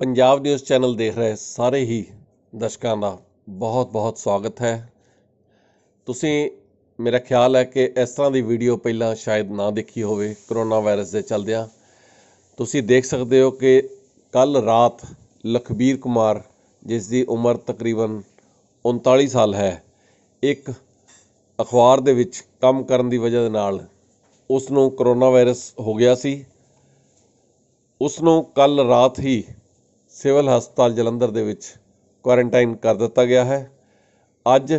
Punjab news channel ਦੇਖ ਰਹੇ ਸਾਰੇ ਹੀ ਦਰਸ਼ਕਾਂ ਦਾ ਬਹੁਤ-ਬਹੁਤ ਸਵਾਗਤ ਹੈ ਤੁਸੀਂ ਮੇਰਾ ਖਿਆਲ ਹੈ ਕਿ ਇਸ ਤਰ੍ਹਾਂ ਦੀ ਵੀਡੀਓ ਪਹਿਲਾਂ ਸ਼ਾਇਦ ਨਾ ਦੇਖੀ ਹੋਵੇ ਕਰੋਨਾ ਵਾਇਰਸ ਦੇ ਚੱਲਦਿਆਂ ਤੁਸੀਂ ਦੇਖ ਸਕਦੇ ਹੋ ਕਿ ਕੱਲ ਰਾਤ ਲਖਬੀਰ ਕੁਮਾਰ ਜਿਸ ਦੀ ਉਮਰ ਤਕਰੀਬਨ 39 ਸਾਲ ਹੈ ਇੱਕ ਅਖਬਾਰ ਦੇ ਵਿੱਚ ਕੰਮ ਕਰਨ ਦੀ ਵਜ੍ਹਾ ਦੇ ਨਾਲ ਉਸ ਨੂੰ ਕਰੋਨਾ ਵਾਇਰਸ ਹੋ ਗਿਆ ਸੀ ਉਸ ਨੂੰ ਕੱਲ ਰਾਤ ਹੀ ਸਿਵਲ ਹਸਪਤਾਲ ਜਲੰਧਰ ਦੇ ਵਿੱਚ ਕੁਆਰੰਟਾਈਨ ਕਰ ਦਿੱਤਾ ਗਿਆ ਹੈ ਅੱਜ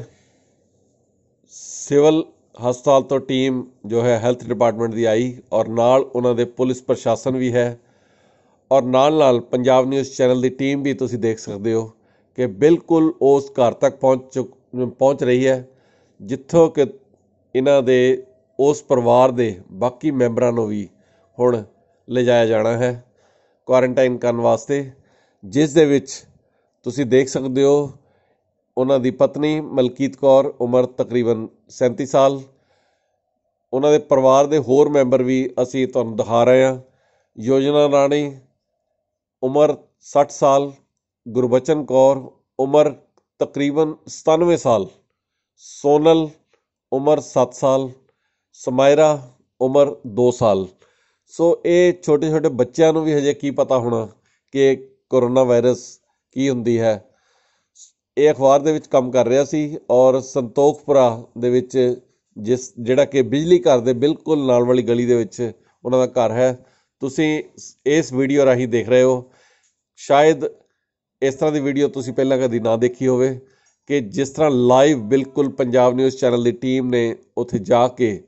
ਸਿਵਲ ਹਸਪਤਾਲ ਤੋਂ ਟੀਮ ਜੋ ਹੈ ਹੈਲਥ ਡਿਪਾਰਟਮੈਂਟ ਦੀ ਆਈ ਔਰ ਨਾਲ ਉਹਨਾਂ ਦੇ ਪੁਲਿਸ ਪ੍ਰਸ਼ਾਸਨ ਵੀ ਹੈ ਔਰ ਨਾਲ ਨਾਲ ਪੰਜਾਬ ਨਿਊਜ਼ ਚੈਨਲ ਦੀ ਟੀਮ ਵੀ ਤੁਸੀਂ ਦੇਖ ਸਕਦੇ ਹੋ ਕਿ ਬਿਲਕੁਲ ਉਸ ਘਰ ਤੱਕ ਪਹੁੰਚ ਪਹੁੰਚ ਰਹੀ ਹੈ ਜਿੱਥੋਂ ਕਿ ਇਹਨਾਂ ਦੇ ਉਸ ਪਰਿਵਾਰ ਦੇ ਬਾਕੀ ਮੈਂਬਰਾਂ ਨੂੰ ਵੀ ਹੁਣ ਲਿਜਾਇਆ ਜਾਣਾ ਹੈ ਕੁਆਰੰਟਾਈਨ ਕਰਨ ਵਾਸਤੇ ਜਿਸ ਦੇ ਵਿੱਚ ਤੁਸੀਂ ਦੇਖ ਸਕਦੇ ਹੋ ਉਹਨਾਂ ਦੀ ਪਤਨੀ ਮਲਕੀਤ ਕੌਰ ਉਮਰ ਤਕਰੀਬਨ 37 ਸਾਲ ਉਹਨਾਂ ਦੇ ਪਰਿਵਾਰ ਦੇ ਹੋਰ ਮੈਂਬਰ ਵੀ ਅਸੀਂ ਤੁਹਾਨੂੰ ਦਿਖਾ ਰਹੇ ਹਾਂ ਯੋਜਨਾ ਰਾਣੀ ਉਮਰ 60 ਸਾਲ ਗੁਰਬਚਨ ਕੌਰ ਉਮਰ ਤਕਰੀਬਨ 97 ਸਾਲ ਸੋਨਲ ਉਮਰ 7 ਸਾਲ ਸਮਾਇਰਾ ਉਮਰ 2 ਸਾਲ ਸੋ ਇਹ ਛੋਟੇ ਛੋਟੇ ਬੱਚਿਆਂ ਨੂੰ ਵੀ ਹਜੇ ਕੀ ਪਤਾ ਹੋਣਾ ਕਿ ਕੋਰੋਨਾ ਵਾਇਰਸ ਕੀ ਹੁੰਦੀ ਹੈ ਇਹ ਅਖਬਾਰ ਦੇ ਵਿੱਚ ਕੰਮ ਕਰ ਰਿਹਾ ਸੀ ਔਰ ਸੰਤੋਖਪੁਰਾ ਦੇ ਵਿੱਚ ਜਿਸ ਜਿਹੜਾ ਕਿ ਬਿਜਲੀ ਘਰ ਦੇ ਬਿਲਕੁਲ ਨਾਲ ਵਾਲੀ ਗਲੀ ਦੇ ਵਿੱਚ ਉਹਨਾਂ ਦਾ ਘਰ ਹੈ ਤੁਸੀਂ ਇਸ ਵੀਡੀਓ ਰਾਹੀਂ ਦੇਖ ਰਹੇ ਹੋ ਸ਼ਾਇਦ ਇਸ ਤਰ੍ਹਾਂ ਦੀ ਵੀਡੀਓ ਤੁਸੀਂ ਪਹਿਲਾਂ ਕਦੀ ਨਾ ਦੇਖੀ ਹੋਵੇ ਕਿ ਜਿਸ ਤਰ੍ਹਾਂ ਲਾਈਵ ਬਿਲਕੁਲ ਪੰਜਾਬ ਨਿਊਜ਼ ਚੈਨਲ ਦੀ ਟੀਮ ਨੇ ਉੱਥੇ ਜਾ ਕੇ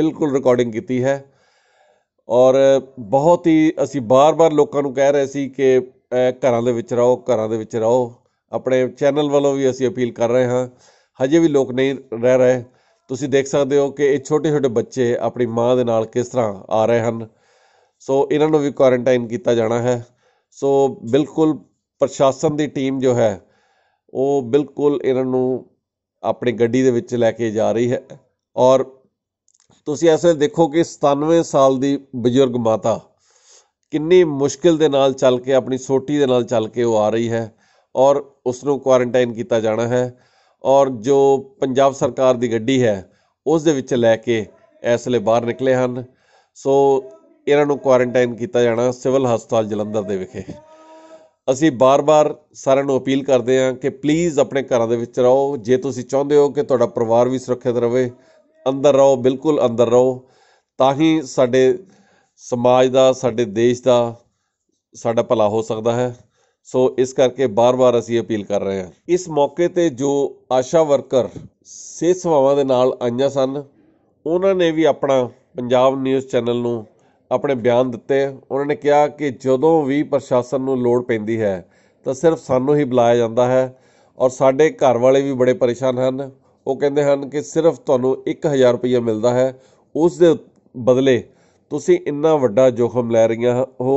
ਬਿਲਕੁਲ ਰਿਕਾਰਡਿੰਗ ਕੀਤੀ ਹੈ ਔਰ ਬਹੁਤ ਹੀ ਅਸੀਂ ਬਾਰ-ਬਾਰ ਲੋਕਾਂ ਨੂੰ ਕਹਿ ਰਹੇ ਸੀ ਕਿ ਘਰਾਂ ਦੇ ਵਿੱਚ ਰਹੋ ਘਰਾਂ ਦੇ ਵਿੱਚ ਰਹੋ ਆਪਣੇ ਚੈਨਲ ਵੱਲੋਂ ਵੀ ਅਸੀਂ ਅਪੀਲ ਕਰ ਰਹੇ ਹਾਂ ਹਜੇ ਵੀ ਲੋਕ ਨਹੀਂ ਰਹਿ ਰਹੇ ਤੁਸੀਂ ਦੇਖ ਸਕਦੇ ਹੋ ਕਿ ਇਹ ਛੋਟੇ ਛੋਟੇ ਬੱਚੇ ਆਪਣੀ ਮਾਂ ਦੇ ਨਾਲ ਕਿਸ ਤਰ੍ਹਾਂ ਆ ਰਹੇ ਹਨ ਸੋ ਇਹਨਾਂ ਨੂੰ ਵੀ ਕੁਆਰੰਟਾਈਨ ਕੀਤਾ ਜਾਣਾ ਹੈ ਸੋ ਬਿਲਕੁਲ ਪ੍ਰਸ਼ਾਸਨ ਦੀ ਟੀਮ ਜੋ ਹੈ ਉਹ ਬਿਲਕੁਲ ਇਹਨਾਂ ਨੂੰ ਆਪਣੀ ਗੱਡੀ ਦੇ ਵਿੱਚ ਲੈ ਕੇ ਜਾ ਰਹੀ ਹੈ ਔਰ ਤੁਸੀਂ ਐਸੇ ਦੇਖੋ ਕਿ 97 ਸਾਲ ਦੀ ਬਜ਼ੁਰਗ ਮਾਤਾ ਕਿੰਨੀ ਮੁਸ਼ਕਿਲ ਦੇ ਨਾਲ ਚੱਲ ਕੇ ਆਪਣੀ ਸੋਟੀ ਦੇ ਨਾਲ ਚੱਲ ਕੇ ਉਹ ਆ ਰਹੀ ਹੈ ਔਰ ਉਸ ਨੂੰ ਕੁਆਰੰਟਾਈਨ ਕੀਤਾ ਜਾਣਾ ਹੈ ਔਰ ਜੋ ਪੰਜਾਬ ਸਰਕਾਰ ਦੀ ਗੱਡੀ ਹੈ ਉਸ ਦੇ ਵਿੱਚ ਲੈ ਕੇ ਇਸ ਲਈ ਬਾਹਰ ਨਿਕਲੇ ਹਨ ਸੋ ਇਹਨਾਂ ਨੂੰ ਕੁਆਰੰਟਾਈਨ ਕੀਤਾ ਜਾਣਾ ਸਿਵਲ ਹਸਪਤਾਲ ਜਲੰਧਰ ਦੇ ਵਿਖੇ ਅਸੀਂ ਬਾਰ-ਬਾਰ ਸਾਰਿਆਂ ਨੂੰ ਅਪੀਲ ਕਰਦੇ ਹਾਂ ਕਿ ਪਲੀਜ਼ ਆਪਣੇ ਘਰਾਂ ਦੇ ਵਿੱਚ ਰਹੋ ਜੇ ਤੁਸੀਂ ਚਾਹੁੰਦੇ ਹੋ ਕਿ ਤੁਹਾਡਾ ਪਰਿਵਾਰ ਵੀ ਸੁਰੱਖਿਅਤ ਰਹੇ ਅੰਦਰ ਰਹੋ ਬਿਲਕੁਲ ਅੰਦਰ ਰਹੋ ਤਾਂ ਹੀ ਸਾਡੇ ਸਮਾਜ ਦਾ ਸਾਡੇ ਦੇਸ਼ ਦਾ ਸਾਡਾ ਭਲਾ ਹੋ ਸਕਦਾ ਹੈ ਸੋ ਇਸ ਕਰਕੇ ਬਾਰ-ਬਾਰ ਅਸੀਂ ਅਪੀਲ ਕਰ ਰਹੇ ਹਾਂ ਇਸ ਮੌਕੇ ਤੇ ਜੋ ਆਸ਼ਾ ਵਰਕਰ ਸਿਹਤ ਸੇਵਾਵਾਂ ਦੇ ਨਾਲ ਆਈਆਂ ਸਨ ਉਹਨਾਂ ਨੇ ਵੀ ਆਪਣਾ ਪੰਜਾਬ ਨਿਊਜ਼ ਚੈਨਲ ਨੂੰ ਆਪਣੇ ਬਿਆਨ ਦਿੱਤੇ ਉਹਨਾਂ ਨੇ ਕਿਹਾ ਕਿ ਜਦੋਂ ਵੀ ਪ੍ਰਸ਼ਾਸਨ ਨੂੰ ਲੋੜ ਪੈਂਦੀ ਹੈ ਤਾਂ ਸਿਰਫ ਸਾਨੂੰ ਹੀ ਬੁਲਾਇਆ ਜਾਂਦਾ ਹੈ ਔਰ ਸਾਡੇ ਘਰ ਵਾਲੇ ਵੀ ਬੜੇ ਪਰੇਸ਼ਾਨ ਹਨ ਉਹ ਕਹਿੰਦੇ ਹਨ ਕਿ ਸਿਰਫ ਤੁਹਾਨੂੰ 1000 ਰੁਪਏ ਮਿਲਦਾ ਹੈ ਉਸ ਦੇ ਬਦਲੇ ਤੁਸੀਂ ਇੰਨਾ ਵੱਡਾ ਜੋਖਮ ਲੈ ਰਹੀਆਂ ਹੋ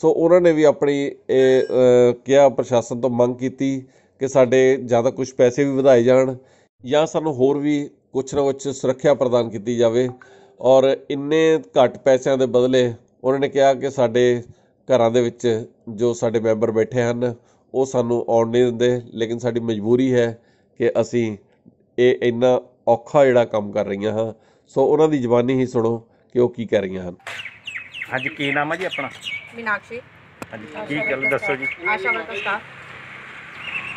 ਸੋ ਉਹਨਾਂ ਨੇ ਵੀ ਆਪਣੀ ਇਹ ਕਿਹਾ ਪ੍ਰਸ਼ਾਸਨ ਤੋਂ ਮੰਗ ਕੀਤੀ ਕਿ ਸਾਡੇ ਜਿਆਦਾ ਕੁਝ ਪੈਸੇ ਵੀ ਵਧਾਏ ਜਾਣ ਜਾਂ ਸਾਨੂੰ ਹੋਰ ਵੀ ਕੁਝ ਨਾ ਕੁਝ ਸੁਰੱਖਿਆ ਪ੍ਰਦਾਨ ਕੀਤੀ ਜਾਵੇ ਔਰ ਇੰਨੇ ਘੱਟ ਪੈਸਿਆਂ ਦੇ ਬਦਲੇ ਉਹਨਾਂ ਨੇ ਕਿਹਾ ਕਿ ਸਾਡੇ ਘਰਾਂ ਦੇ ਵਿੱਚ ਜੋ ਸਾਡੇ ਮੈਂਬਰ ਬੈਠੇ ਹਨ ਉਹ ਸਾਨੂੰ ਆਉਣ ਨਹੀਂ ਦਿੰਦੇ ਲੇਕਿਨ ਸਾਡੀ ਮਜਬੂਰੀ ਹੈ ਕਿ ਅਸੀਂ ਇਹ ਇੰਨਾ ਔਖਾ ਜਿਹੜਾ ਕੰਮ ਕਰ ਰਹੀਆਂ ਹਾਂ ਸੋ ਉਹਨਾਂ ਦੀ ਜ਼ਬਾਨੀ ਹੀ ਸੁਣੋ ਕਿ ਉਹ ਕੀ ਕਰ ਰਹੀਆਂ ਹਨ ਅੱਜ ਕੀ ਨਾਮ ਹੈ ਜੀ ਆਪਣਾ ਮੀਨਾਕਸ਼ੀ ਹਾਂਜੀ ਕੀ ਗੱਲ ਦੱਸੋ ਜੀ ਆਸ਼ਾ ਵਰਕਰ ਸਟਾਫ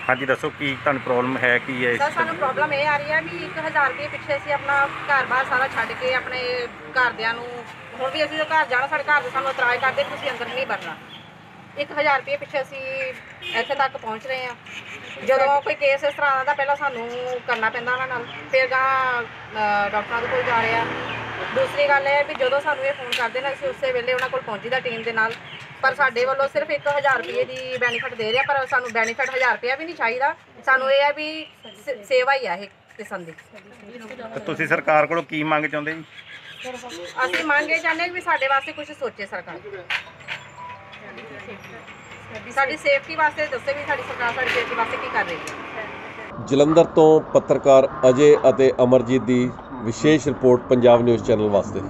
ਹਾਂਜੀ ਦੱਸੋ ਕੀ ਤੁਹਾਨੂੰ ਪ੍ਰੋਬਲਮ ਹੈ ਕੀ ਹੈ ਸਰ ਸਾਨੂੰ ਪ੍ਰੋਬਲਮ ਇਹ ਆ ਰਹੀ ਹੈ ਵੀ 1000 ਰੁਪਏ ਪਿੱਛੇ ਅਸੀਂ ਆਪਣਾ ਘਰ-ਬਾਰ ਸਾਰਾ ਛੱਡ ਕੇ ਆਪਣੇ ਘਰਦਿਆਂ ਨੂੰ ਹੁਣ ਵੀ ਅਸੀਂ ਘਰ ਜਾਣਾ ਸਾਡੇ ਘਰ ਦੇ ਸਾਨੂੰ ਇਤਰਾਜ਼ ਕਰਦੇ ਤੁਸੀਂ ਅੰਦਰ ਨਹੀਂ ਵੜਨਾ 1000 ਰੁਪਏ ਪਿੱਛੇ ਅਸੀਂ ਇੱਥੇ ਤੱਕ ਪਹੁੰਚ ਰਹੇ ਹਾਂ ਜਦੋਂ ਕੋਈ ਕੇਸ ਇਸ ਤਰ੍ਹਾਂ ਦਾ ਪਹਿਲਾਂ ਸਾਨੂੰ ਕਰਨਾ ਪੈਂਦਾ ਉਹਨਾਂ ਨਾਲ ਫਿਰ ਗਾ ਡਾਕਟਰਾਂ ਦੇ ਕੋਲ ਜਾ ਰਹੇ ਆ ਦੂਸਰੀ ਗੱਲ ਇਹ ਵੀ ਜਦੋਂ ਸਾਨੂੰ ਇਹ ਫੋਨ ਕਰਦੇ ਨੇ ਅਸੀਂ ਉਸੇ ਵੇਲੇ ਉਹਨਾਂ ਕੋਲ ਪਹੁੰਚੀਦਾ ਟੀਮ ਦੇ ਨਾਲ ਪਰ ਸਾਡੇ ਵੱਲੋਂ ਸਿਰਫ 1000 ਰੁਪਏ ਦੀ ਬੈਨੀਫਿਟ ਦੇ ਰਿਹਾ ਪਰ ਸਾਨੂੰ ਬੈਨੀਫਿਟ 1000 ਰੁਪਏ ਵੀ ਨਹੀਂ ਚਾਹੀਦਾ ਸਾਨੂੰ ਇਹ ਹੈ ਵੀ ਸੇਵਾ ਹੀ ਆ ਇਹ ਕਿਸਾਨ ਦੀ ਤੁਸੀਂ ਸਰਕਾਰ ਕੋਲੋਂ ਕੀ ਮੰਗ ਚਾਹੁੰਦੇ ਜੀ ਅਸੀਂ ਮੰਗੇ ਚਾਹੁੰਦੇ ਵੀ ਸਾਡੇ ਵਾਸਤੇ ਕੁਝ ਸੋਚੇ ਸਰਕਾਰ ਸਾਡੀ ਸੇਫਟੀ ਵਾਸਤੇ ਦੱਸੇ ਵੀ ਸਾਡੀ ਸਰਕਾਰ ਸਾਡੀ ਸੇਫਟੀ ਵਾਸਤੇ ਕੀ ਕਰ ਰਹੀ ਹੈ ਜਲੰਧਰ ਤੋਂ ਪੱਤਰਕਾਰ ਅਜੇ ਅਤੇ ਅਮਰਜੀਤ ਦੀ ਵਿਸ਼ੇਸ਼ ਰਿਪੋਰਟ ਪੰਜਾਬ ਨਿਊਜ਼ ਚੈਨਲ ਵਾਸਤੇ